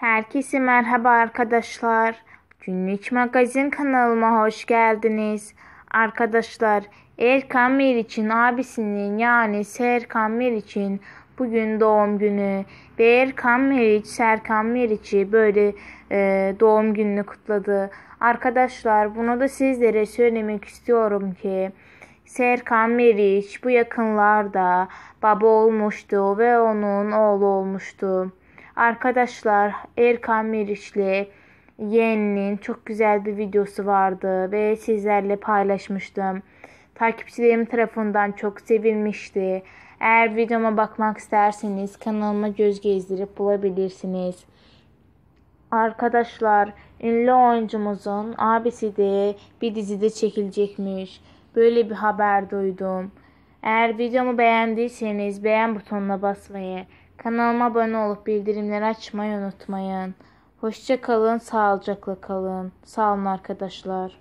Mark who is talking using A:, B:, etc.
A: Herkese merhaba arkadaşlar. Günlük Magazin kanalıma hoş geldiniz. Arkadaşlar Erkan Meriç'in abisinin yani Serkan Meriç'in bugün doğum günü ve Erkan Meriç Serkan Meriç'i böyle e, doğum gününü kutladı. Arkadaşlar bunu da sizlere söylemek istiyorum ki Serkan Meriç bu yakınlarda baba olmuştu ve onun oğlu olmuştu. Arkadaşlar Erkan Meriçli yeğeninin çok güzel bir videosu vardı ve sizlerle paylaşmıştım. Takipçilerim tarafından çok sevilmişti. Eğer videoma bakmak isterseniz kanalıma göz gezdirip bulabilirsiniz. Arkadaşlar ünlü oyuncumuzun abisi de bir dizide çekilecekmiş. Böyle bir haber duydum. Eğer videomu beğendiyseniz beğen butonuna basmayı, kanalıma abone olup bildirimleri açmayı unutmayın. Hoşça kalın, sağlıcakla kalın. Sağ olun arkadaşlar.